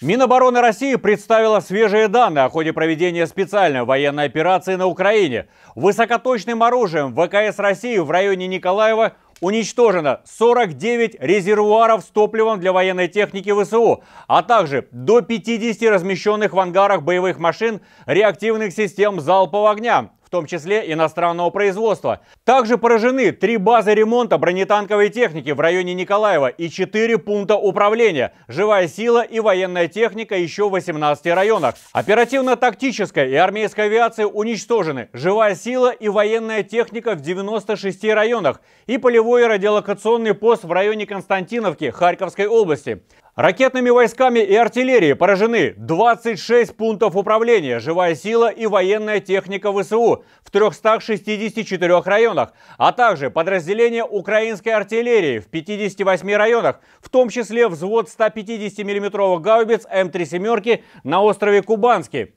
Минобороны России представила свежие данные о ходе проведения специальной военной операции на Украине. Высокоточным оружием ВКС России в районе Николаева уничтожено 49 резервуаров с топливом для военной техники ВСУ, а также до 50 размещенных в ангарах боевых машин реактивных систем залпового огня том числе иностранного производства. Также поражены три базы ремонта бронетанковой техники в районе Николаева и четыре пункта управления, живая сила и военная техника еще в 18 районах. Оперативно-тактическая и армейская авиация уничтожены, живая сила и военная техника в 96 районах и полевой радиолокационный пост в районе Константиновки Харьковской области. Ракетными войсками и артиллерией поражены 26 пунктов управления, живая сила и военная техника ВСУ в 364 районах, а также подразделения украинской артиллерии в 58 районах, в том числе взвод 150 миллиметровых гаубиц М3 «семерки» на острове Кубанский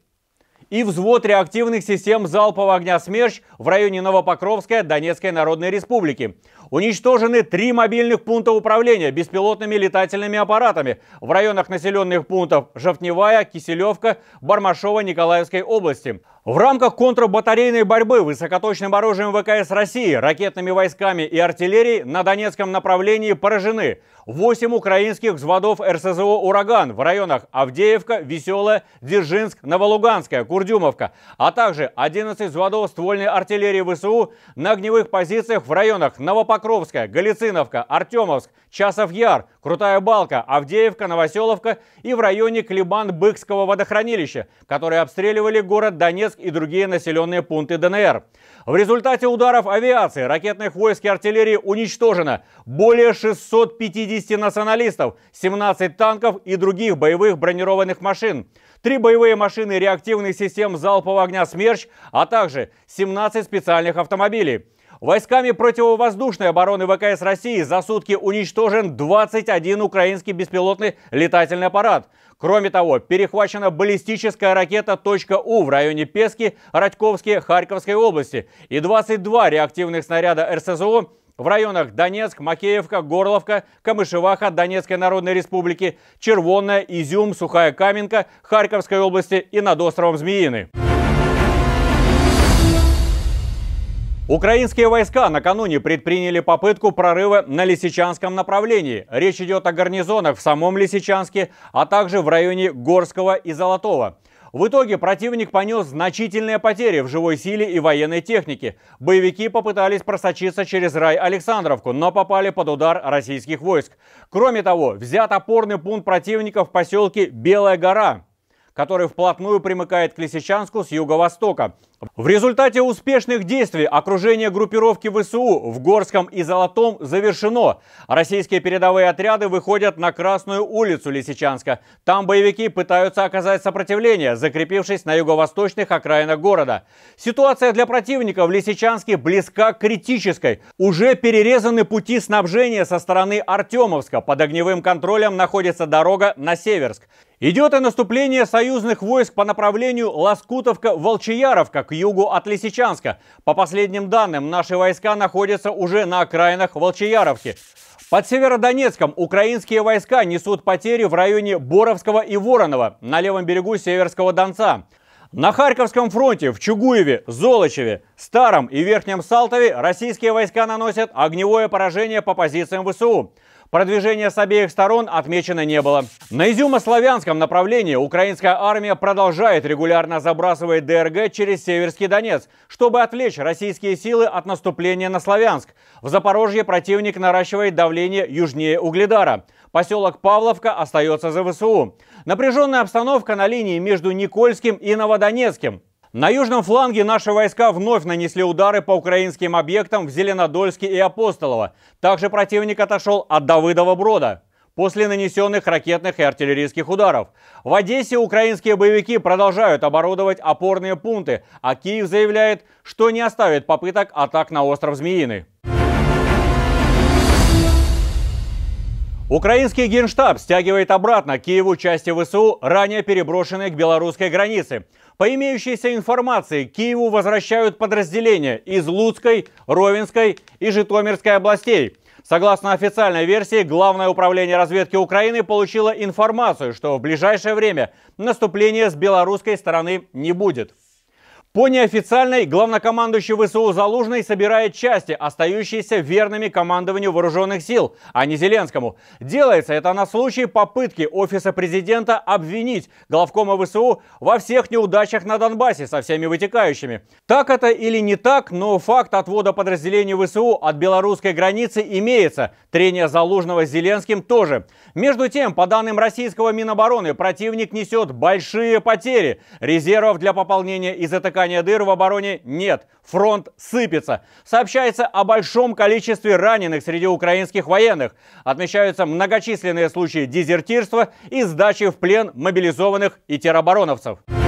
и взвод реактивных систем залпового огня «Смерч» в районе Новопокровская Донецкой Народной Республики. Уничтожены три мобильных пункта управления беспилотными летательными аппаратами в районах населенных пунктов Жовтневая, Киселевка, Бармашова Николаевской области. В рамках контрбатарейной борьбы высокоточным оружием ВКС России, ракетными войсками и артиллерией на Донецком направлении поражены 8 украинских взводов РСЗО «Ураган» в районах Авдеевка, Веселая, Дзержинск, Новолуганская, Курдюмовка, а также 11 взводов ствольной артиллерии ВСУ на огневых позициях в районах Новопокровская, Галициновка, Артемовск, Часов Яр, Крутая Балка, Авдеевка, Новоселовка и в районе Клебан-Быкского водохранилища, которые обстреливали город Донецк и другие населенные пункты ДНР. В результате ударов авиации, ракетных войск и артиллерии уничтожено более 650 националистов, 17 танков и других боевых бронированных машин, три боевые машины реактивных систем залпового огня «Смерч», а также 17 специальных автомобилей. Войсками противовоздушной обороны ВКС России за сутки уничтожен 21 украинский беспилотный летательный аппарат. Кроме того, перехвачена баллистическая ракета «У» в районе Пески, Радьковске, Харьковской области и 22 реактивных снаряда РСЗО в районах Донецк, Макеевка, Горловка, Камышеваха, Донецкой Народной Республики, Червонная, Изюм, Сухая Каменка, Харьковской области и над островом Змеиный. Украинские войска накануне предприняли попытку прорыва на Лисичанском направлении. Речь идет о гарнизонах в самом Лисичанске, а также в районе Горского и Золотого. В итоге противник понес значительные потери в живой силе и военной технике. Боевики попытались просочиться через рай Александровку, но попали под удар российских войск. Кроме того, взят опорный пункт противника в поселке Белая гора который вплотную примыкает к Лисичанску с юго-востока. В результате успешных действий окружение группировки ВСУ в Горском и Золотом завершено. Российские передовые отряды выходят на Красную улицу Лисичанска. Там боевики пытаются оказать сопротивление, закрепившись на юго-восточных окраинах города. Ситуация для противника в Лисичанске близка к критической. Уже перерезаны пути снабжения со стороны Артемовска. Под огневым контролем находится дорога на Северск. Идет и наступление союзных войск по направлению Лоскутовка-Волчияровка к югу от Лисичанска. По последним данным, наши войска находятся уже на окраинах Волчияровки. Под Северодонецком украинские войска несут потери в районе Боровского и Воронова на левом берегу Северского Донца. На Харьковском фронте в Чугуеве, Золочеве, Старом и Верхнем Салтове российские войска наносят огневое поражение по позициям ВСУ. Продвижения с обеих сторон отмечено не было. На изюмо-славянском направлении украинская армия продолжает регулярно забрасывать ДРГ через Северский Донец, чтобы отвлечь российские силы от наступления на Славянск. В Запорожье противник наращивает давление южнее Угледара. Поселок Павловка остается за ВСУ. Напряженная обстановка на линии между Никольским и Новодонецким. На южном фланге наши войска вновь нанесли удары по украинским объектам в Зеленодольске и Апостолово. Также противник отошел от Давыдова Брода после нанесенных ракетных и артиллерийских ударов. В Одессе украинские боевики продолжают оборудовать опорные пункты, а Киев заявляет, что не оставит попыток атак на остров Змеиный. Украинский генштаб стягивает обратно Киеву части ВСУ, ранее переброшенные к белорусской границе. По имеющейся информации, Киеву возвращают подразделения из Луцкой, Ровенской и Житомирской областей. Согласно официальной версии, Главное управление разведки Украины получило информацию, что в ближайшее время наступления с белорусской стороны не будет. По неофициальной, главнокомандующий ВСУ Залужный собирает части, остающиеся верными командованию вооруженных сил, а не Зеленскому. Делается это на случай попытки Офиса Президента обвинить главкома ВСУ во всех неудачах на Донбассе со всеми вытекающими. Так это или не так, но факт отвода подразделений ВСУ от белорусской границы имеется. Трение Залужного с Зеленским тоже. Между тем, по данным российского Минобороны, противник несет большие потери. Резервов для пополнения из АТК дыхания дыр в обороне нет. Фронт сыпется. Сообщается о большом количестве раненых среди украинских военных. Отмечаются многочисленные случаи дезертирства и сдачи в плен мобилизованных и теробороновцев.